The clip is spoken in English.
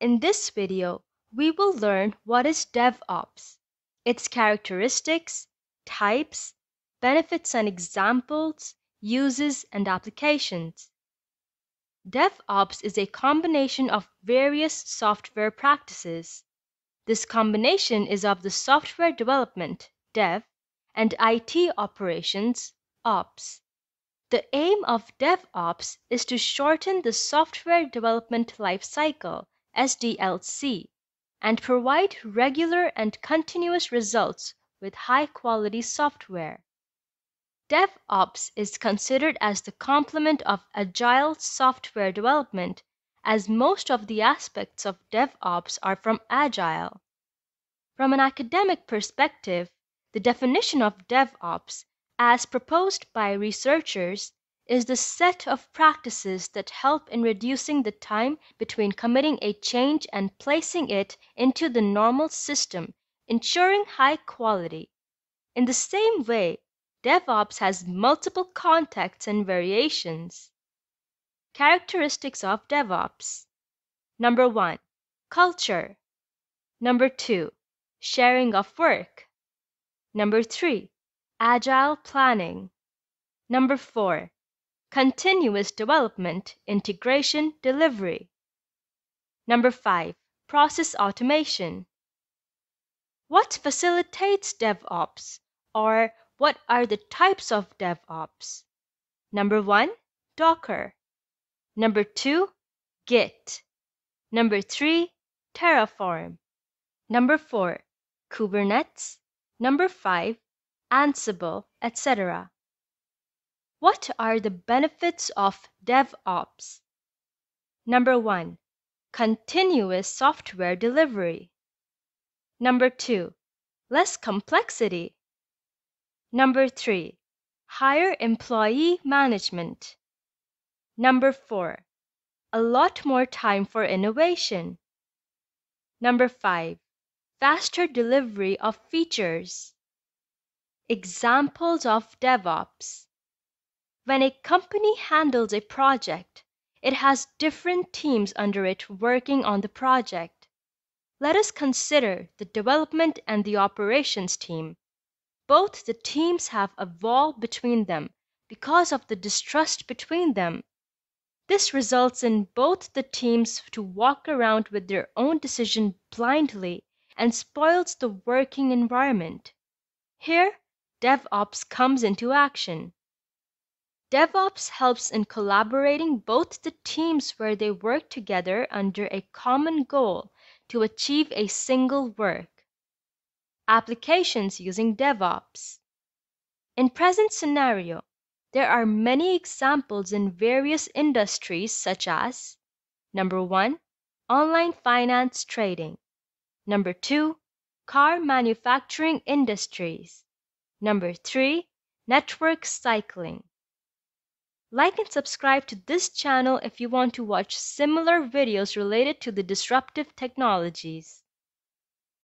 In this video, we will learn what is DevOps, its characteristics, types, benefits and examples, uses and applications. DevOps is a combination of various software practices. This combination is of the software development, dev, and IT operations, ops. The aim of DevOps is to shorten the software development lifecycle SDLC, and provide regular and continuous results with high quality software. DevOps is considered as the complement of agile software development as most of the aspects of DevOps are from agile. From an academic perspective, the definition of DevOps, as proposed by researchers, is the set of practices that help in reducing the time between committing a change and placing it into the normal system, ensuring high quality. In the same way, DevOps has multiple contexts and variations. Characteristics of DevOps Number one, culture. Number two, sharing of work. Number three, agile planning. Number four, continuous development, integration, delivery. Number five, process automation. What facilitates DevOps or what are the types of DevOps? Number one, Docker. Number two, Git. Number three, Terraform. Number four, Kubernetes. Number five, Ansible, etc. What are the benefits of DevOps? Number one, continuous software delivery. Number two, less complexity. Number three, higher employee management. Number four, a lot more time for innovation. Number five, faster delivery of features. Examples of DevOps when a company handles a project, it has different teams under it working on the project. Let us consider the development and the operations team. Both the teams have a wall between them because of the distrust between them. This results in both the teams to walk around with their own decision blindly and spoils the working environment. Here DevOps comes into action. DevOps helps in collaborating both the teams where they work together under a common goal to achieve a single work. Applications using DevOps. In present scenario, there are many examples in various industries such as number 1, online finance trading, number 2, car manufacturing industries, number 3, network cycling. Like and subscribe to this channel if you want to watch similar videos related to the disruptive technologies.